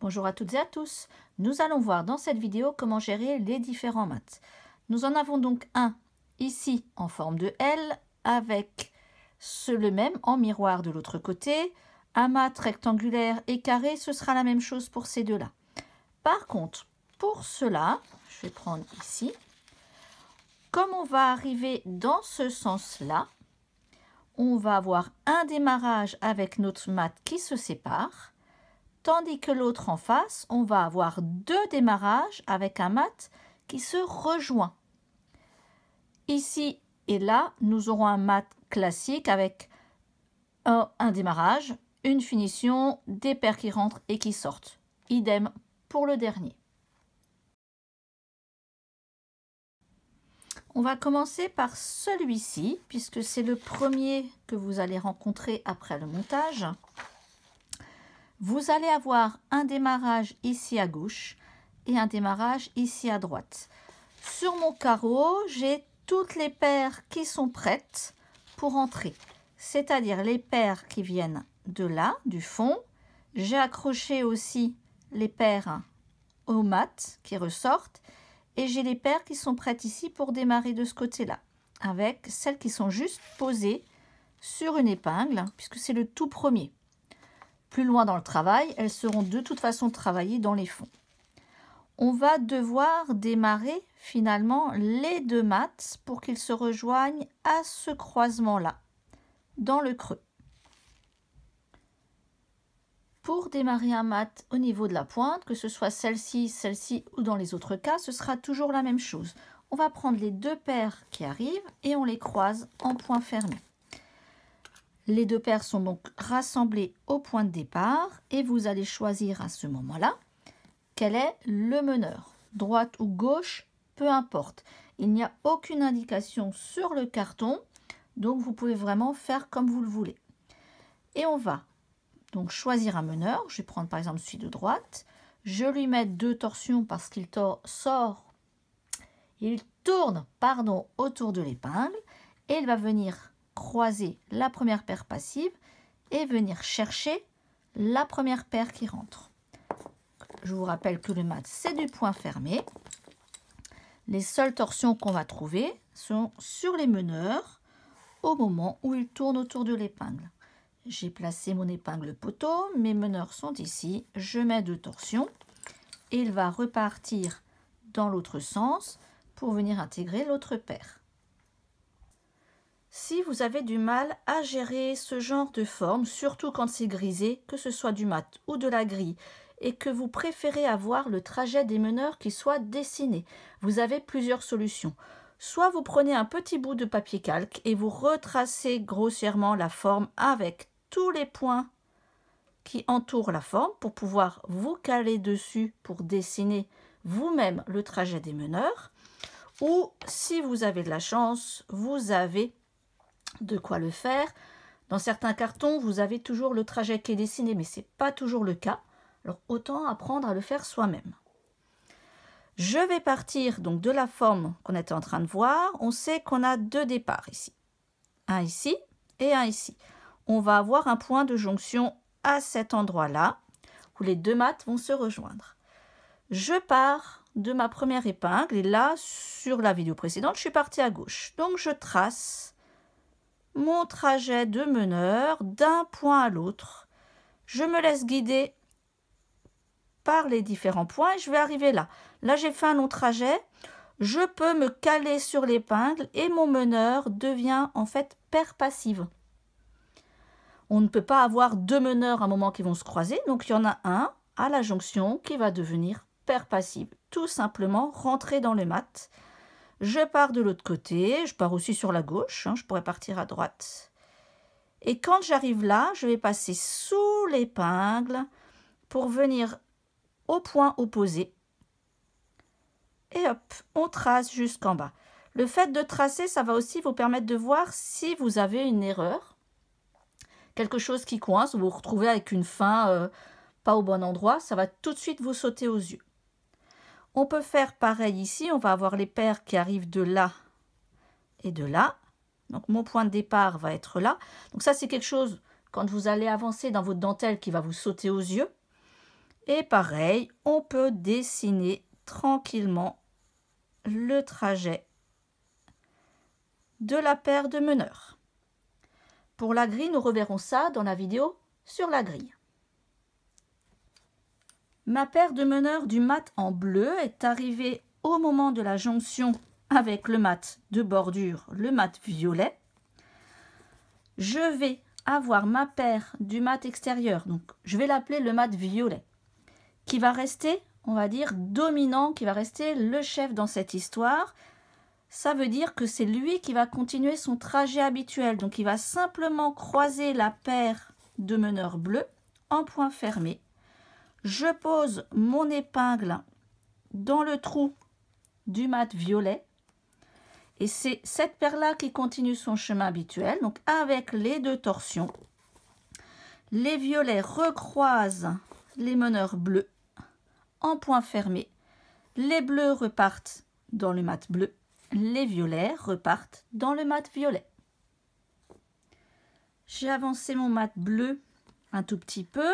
Bonjour à toutes et à tous. Nous allons voir dans cette vidéo comment gérer les différents maths. Nous en avons donc un ici en forme de L avec ce, le même en miroir de l'autre côté. Un mat rectangulaire et carré, ce sera la même chose pour ces deux-là. Par contre, pour cela, je vais prendre ici, comme on va arriver dans ce sens-là, on va avoir un démarrage avec notre mat qui se sépare tandis que l'autre en face, on va avoir deux démarrages avec un mat qui se rejoint. Ici et là, nous aurons un mat classique avec un, démarrage, une finition, des paires qui rentrent et qui sortent. Idem pour le dernier. On va commencer par celui-ci, puisque c'est le premier que vous allez rencontrer après le montage vous allez avoir un démarrage ici à gauche et un démarrage ici à droite. Sur mon carreau, j'ai toutes les paires qui sont prêtes pour entrer, c'est-à-dire les paires qui viennent de là, du fond. J'ai accroché aussi les paires au mat qui ressortent et j'ai les paires qui sont prêtes ici pour démarrer de ce côté-là avec celles qui sont juste posées sur une épingle puisque c'est le tout premier plus loin dans le travail, elles seront de toute façon travaillées dans les fonds. On va devoir démarrer finalement les deux maths pour qu'ils se rejoignent à ce croisement-là, dans le creux. Pour démarrer un mat au niveau de la pointe, que ce soit celle-ci, celle-ci ou dans les autres cas, ce sera toujours la même chose. On va prendre les deux paires qui arrivent et on les croise en point fermé. Les deux paires sont donc rassemblées au point de départ et vous allez choisir à ce moment-là quel est le meneur, droite ou gauche, peu importe. Il n'y a aucune indication sur le carton, donc vous pouvez vraiment faire comme vous le voulez. Et on va donc choisir un meneur. Je vais prendre par exemple celui de droite. Je lui mets deux torsions parce qu'il sort, il tourne pardon, autour de l'épingle et il va venir croiser la première paire passive et venir chercher la première paire qui rentre. Je vous rappelle que le mat, c'est du point fermé. Les seules torsions qu'on va trouver sont sur les meneurs au moment où ils tournent autour de l'épingle. J'ai placé mon épingle poteau, mes meneurs sont ici, je mets deux torsions et il va repartir dans l'autre sens pour venir intégrer l'autre paire. Si vous avez du mal à gérer ce genre de forme, surtout quand c'est grisé, que ce soit du mat ou de la grille, et que vous préférez avoir le trajet des meneurs qui soit dessiné, vous avez plusieurs solutions. Soit vous prenez un petit bout de papier calque et vous retracez grossièrement la forme avec tous les points qui entourent la forme pour pouvoir vous caler dessus pour dessiner vous-même le trajet des meneurs. Ou si vous avez de la chance, vous avez de quoi le faire. Dans certains cartons, vous avez toujours le trajet qui est dessiné, mais ce n'est pas toujours le cas. Alors autant apprendre à le faire soi-même. Je vais partir donc de la forme qu'on était en train de voir. On sait qu'on a deux départs ici. Un ici et un ici. On va avoir un point de jonction à cet endroit-là, où les deux maths vont se rejoindre. Je pars de ma première épingle, et là, sur la vidéo précédente, je suis partie à gauche. Donc je trace mon trajet de meneur d'un point à l'autre. Je me laisse guider par les différents points et je vais arriver là. Là, j'ai fait un long trajet. Je peux me caler sur l'épingle et mon meneur devient en fait perpassive. On ne peut pas avoir deux meneurs à un moment qui vont se croiser, donc il y en a un à la jonction qui va devenir perpassive. Tout simplement rentrer dans le mat'. Je pars de l'autre côté, je pars aussi sur la gauche, hein, je pourrais partir à droite. Et quand j'arrive là, je vais passer sous l'épingle pour venir au point opposé. Et hop, on trace jusqu'en bas. Le fait de tracer, ça va aussi vous permettre de voir si vous avez une erreur, quelque chose qui coince, vous vous retrouvez avec une fin euh, pas au bon endroit, ça va tout de suite vous sauter aux yeux. On peut faire pareil ici, on va avoir les paires qui arrivent de là et de là. Donc mon point de départ va être là. Donc ça c'est quelque chose quand vous allez avancer dans votre dentelle qui va vous sauter aux yeux. Et pareil, on peut dessiner tranquillement le trajet de la paire de meneurs. Pour la grille, nous reverrons ça dans la vidéo sur la grille. Ma paire de meneurs du mat en bleu est arrivée au moment de la jonction avec le mat de bordure, le mat violet. Je vais avoir ma paire du mat extérieur, donc je vais l'appeler le mat violet, qui va rester, on va dire, dominant, qui va rester le chef dans cette histoire. Ça veut dire que c'est lui qui va continuer son trajet habituel, donc il va simplement croiser la paire de meneurs bleus en point fermé je pose mon épingle dans le trou du mat violet. Et c'est cette paire-là qui continue son chemin habituel. Donc avec les deux torsions, les violets recroisent les meneurs bleus en point fermé. Les bleus repartent dans le mat bleu. Les violets repartent dans le mat violet. J'ai avancé mon mat bleu un tout petit peu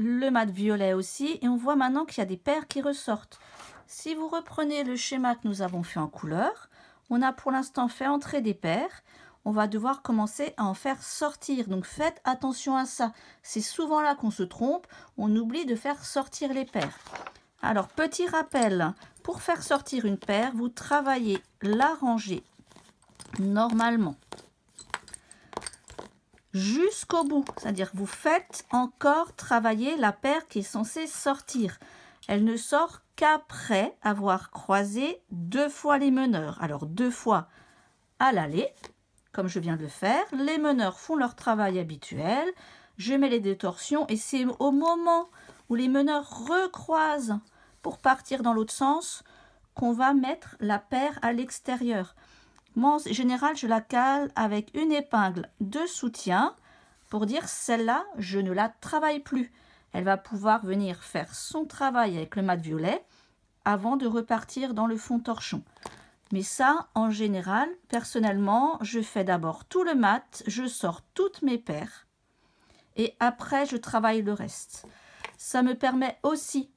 le mat violet aussi. Et on voit maintenant qu'il y a des paires qui ressortent. Si vous reprenez le schéma que nous avons fait en couleur, on a pour l'instant fait entrer des paires. On va devoir commencer à en faire sortir. Donc faites attention à ça. C'est souvent là qu'on se trompe. On oublie de faire sortir les paires. Alors, petit rappel, pour faire sortir une paire, vous travaillez la rangée normalement jusqu'au bout. C'est-à-dire vous faites encore travailler la paire qui est censée sortir. Elle ne sort qu'après avoir croisé deux fois les meneurs. Alors deux fois à l'aller, comme je viens de le faire. Les meneurs font leur travail habituel. Je mets les détorsions et c'est au moment où les meneurs recroisent pour partir dans l'autre sens qu'on va mettre la paire à l'extérieur. Moi, en général, je la cale avec une épingle de soutien pour dire celle-là, je ne la travaille plus. Elle va pouvoir venir faire son travail avec le mat violet avant de repartir dans le fond torchon. Mais ça, en général, personnellement, je fais d'abord tout le mat, je sors toutes mes paires et après je travaille le reste. Ça me permet aussi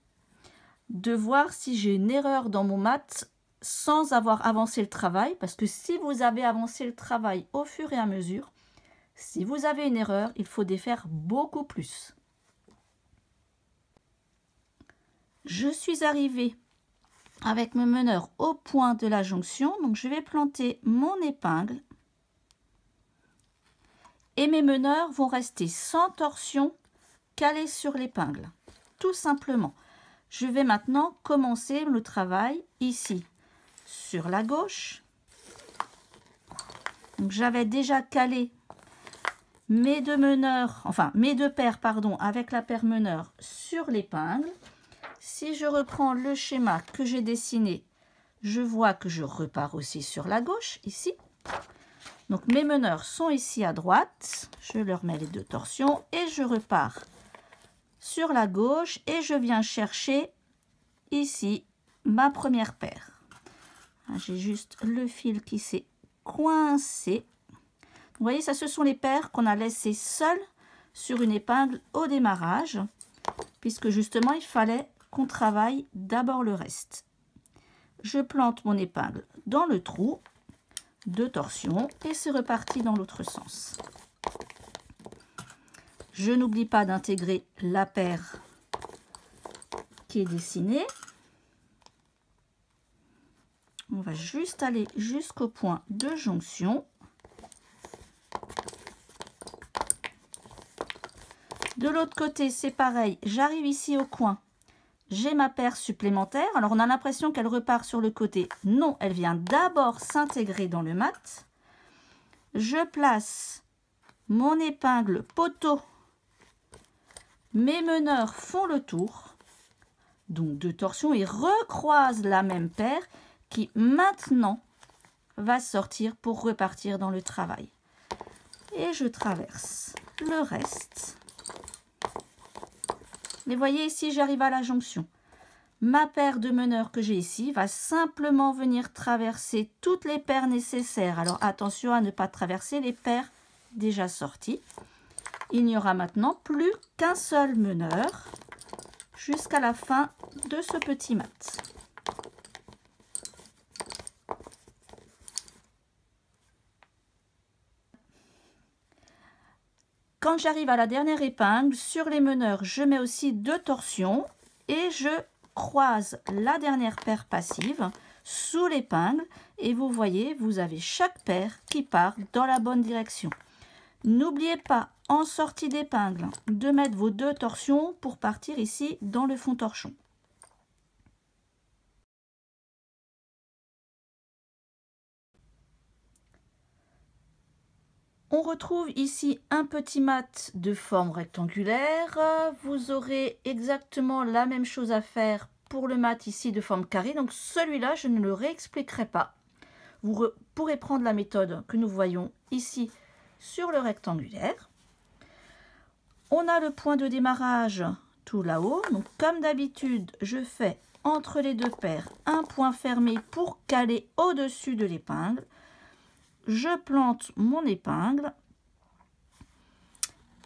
de voir si j'ai une erreur dans mon mat sans avoir avancé le travail, parce que si vous avez avancé le travail au fur et à mesure, si vous avez une erreur, il faut défaire beaucoup plus. Je suis arrivée avec mes meneurs au point de la jonction, donc je vais planter mon épingle et mes meneurs vont rester sans torsion calés sur l'épingle, tout simplement. Je vais maintenant commencer le travail ici sur la gauche. j'avais déjà calé mes deux meneurs, enfin mes deux paires, pardon, avec la paire meneur sur l'épingle. Si je reprends le schéma que j'ai dessiné, je vois que je repars aussi sur la gauche, ici. Donc mes meneurs sont ici à droite, je leur mets les deux torsions et je repars sur la gauche et je viens chercher ici ma première paire. Hein, j'ai juste le fil qui s'est coincé. Vous voyez, ça, ce sont les paires qu'on a laissées seules sur une épingle au démarrage, puisque justement, il fallait qu'on travaille d'abord le reste. Je plante mon épingle dans le trou, de torsion et c'est reparti dans l'autre sens. Je n'oublie pas d'intégrer la paire qui est dessinée va juste aller jusqu'au point de jonction de l'autre côté c'est pareil j'arrive ici au coin j'ai ma paire supplémentaire alors on a l'impression qu'elle repart sur le côté non elle vient d'abord s'intégrer dans le mat je place mon épingle poteau mes meneurs font le tour donc deux torsions. et recroisent la même paire qui maintenant va sortir pour repartir dans le travail. Et je traverse le reste. mais voyez ici, j'arrive à la jonction. Ma paire de meneurs que j'ai ici va simplement venir traverser toutes les paires nécessaires. Alors attention à ne pas traverser les paires déjà sorties. Il n'y aura maintenant plus qu'un seul meneur jusqu'à la fin de ce petit mat. Quand j'arrive à la dernière épingle, sur les meneurs, je mets aussi deux torsions et je croise la dernière paire passive sous l'épingle et vous voyez, vous avez chaque paire qui part dans la bonne direction. N'oubliez pas, en sortie d'épingle, de mettre vos deux torsions pour partir ici dans le fond torchon. On retrouve ici un petit mat de forme rectangulaire. Vous aurez exactement la même chose à faire pour le mat ici de forme carrée. Donc celui-là, je ne le réexpliquerai pas. Vous pourrez prendre la méthode que nous voyons ici sur le rectangulaire. On a le point de démarrage tout là-haut. Donc comme d'habitude, je fais entre les deux paires un point fermé pour caler au-dessus de l'épingle je plante mon épingle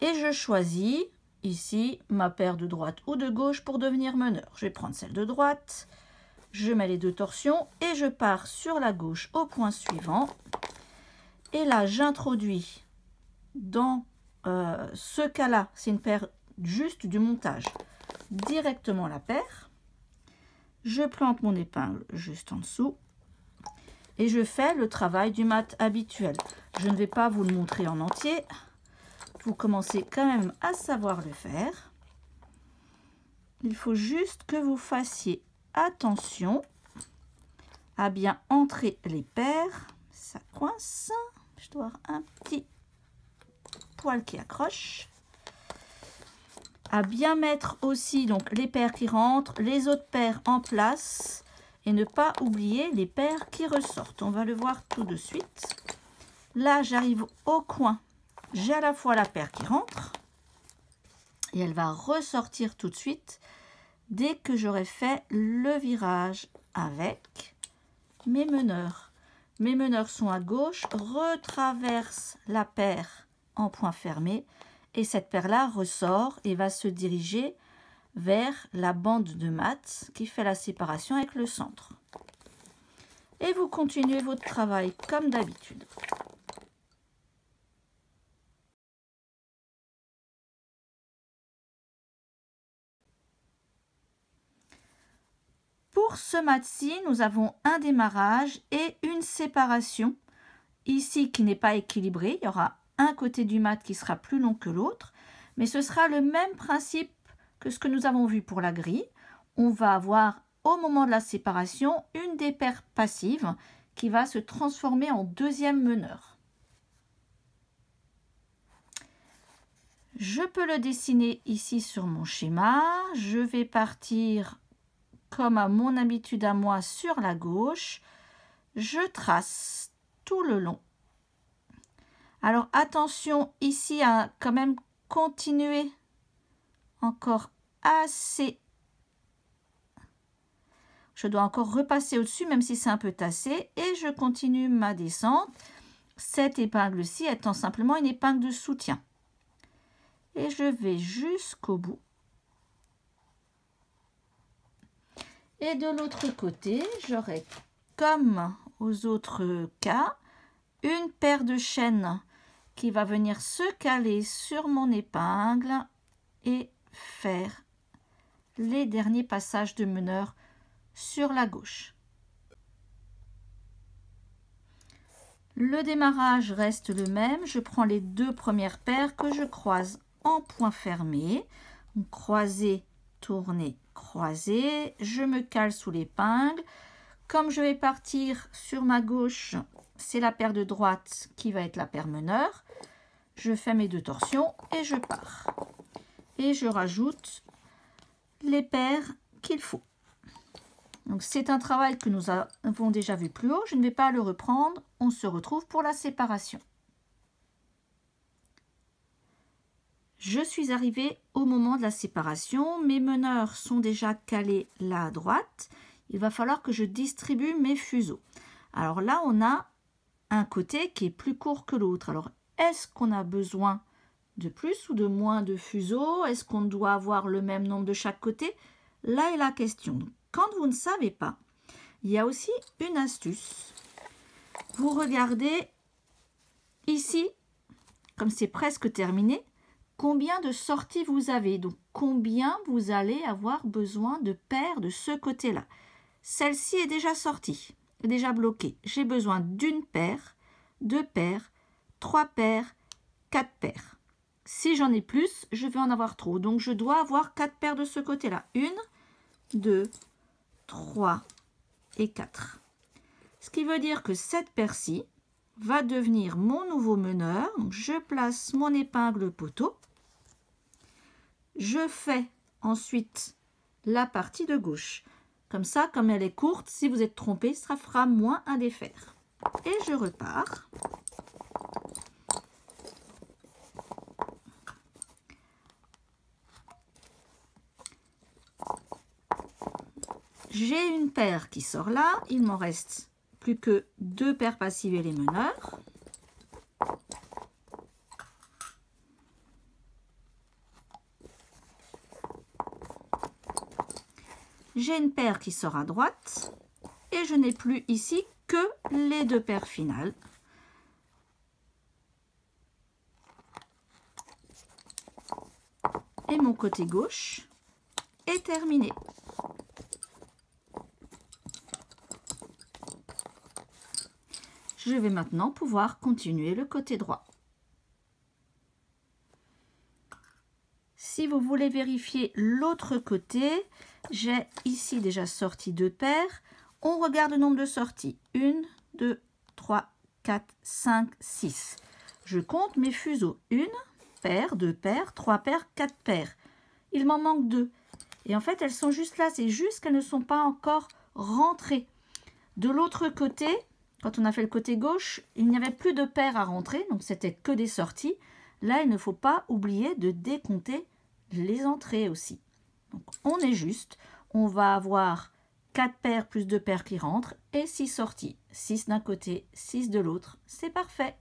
et je choisis ici ma paire de droite ou de gauche pour devenir meneur. Je vais prendre celle de droite, je mets les deux torsions et je pars sur la gauche au point suivant. Et là, j'introduis dans euh, ce cas-là, c'est une paire juste du montage, directement la paire. Je plante mon épingle juste en dessous et je fais le travail du mat habituel. Je ne vais pas vous le montrer en entier. Vous commencez quand même à savoir le faire. Il faut juste que vous fassiez attention à bien entrer les paires. Ça coince. Je dois avoir un petit poil qui accroche. À bien mettre aussi donc les paires qui rentrent, les autres paires en place et ne pas oublier les paires qui ressortent. On va le voir tout de suite. Là, j'arrive au coin. J'ai à la fois la paire qui rentre et elle va ressortir tout de suite dès que j'aurai fait le virage avec mes meneurs. Mes meneurs sont à gauche, retraverse la paire en point fermé et cette paire-là ressort et va se diriger vers la bande de mat qui fait la séparation avec le centre. Et vous continuez votre travail comme d'habitude. Pour ce mat-ci, nous avons un démarrage et une séparation. Ici qui n'est pas équilibrée, il y aura un côté du mat qui sera plus long que l'autre. Mais ce sera le même principe que ce que nous avons vu pour la grille, on va avoir au moment de la séparation une des paires passives qui va se transformer en deuxième meneur. Je peux le dessiner ici sur mon schéma. Je vais partir comme à mon habitude à moi sur la gauche. Je trace tout le long. Alors attention ici à quand même continuer encore assez... Je dois encore repasser au-dessus, même si c'est un peu tassé. Et je continue ma descente. Cette épingle-ci étant simplement une épingle de soutien. Et je vais jusqu'au bout. Et de l'autre côté, j'aurai, comme aux autres cas, une paire de chaînes qui va venir se caler sur mon épingle et faire les derniers passages de meneur sur la gauche. Le démarrage reste le même. Je prends les deux premières paires que je croise en point fermé. croiser, tourner, croiser Je me cale sous l'épingle. Comme je vais partir sur ma gauche, c'est la paire de droite qui va être la paire meneur. Je fais mes deux torsions et je pars et je rajoute les paires qu'il faut. Donc c'est un travail que nous avons déjà vu plus haut, je ne vais pas le reprendre, on se retrouve pour la séparation. Je suis arrivée au moment de la séparation, mes meneurs sont déjà calés là à droite, il va falloir que je distribue mes fuseaux. Alors là on a un côté qui est plus court que l'autre, alors est-ce qu'on a besoin de plus ou de moins de fuseaux Est-ce qu'on doit avoir le même nombre de chaque côté Là est la question. quand vous ne savez pas, il y a aussi une astuce. Vous regardez ici, comme c'est presque terminé, combien de sorties vous avez. Donc combien vous allez avoir besoin de paires de ce côté-là. Celle-ci est déjà sortie, déjà bloquée. J'ai besoin d'une paire, deux paires, trois paires, quatre paires si j'en ai plus, je vais en avoir trop. Donc, je dois avoir quatre paires de ce côté-là. Une, 2, 3 et 4. Ce qui veut dire que cette paire-ci va devenir mon nouveau meneur. je place mon épingle poteau. Je fais ensuite la partie de gauche. Comme ça, comme elle est courte, si vous êtes trompé, ça fera moins à défaire. Et je repars. J'ai une paire qui sort là. Il m'en reste plus que deux paires passives et les meneurs. J'ai une paire qui sort à droite. Et je n'ai plus ici que les deux paires finales. Et mon côté gauche est terminé. Je vais maintenant pouvoir continuer le côté droit. Si vous voulez vérifier l'autre côté, j'ai ici déjà sorti deux paires. On regarde le nombre de sorties. 1, 2, 3, 4, 5, 6. Je compte mes fuseaux. 1 paire, 2 paires, 3 paires, 4 paires. Il m'en manque 2. Et en fait, elles sont juste là. C'est juste qu'elles ne sont pas encore rentrées. De l'autre côté, quand on a fait le côté gauche, il n'y avait plus de paires à rentrer, donc c'était que des sorties. Là, il ne faut pas oublier de décompter les entrées aussi. on est juste. On va avoir 4 paires plus 2 paires qui rentrent et 6 sorties. 6 d'un côté, 6 de l'autre. C'est parfait.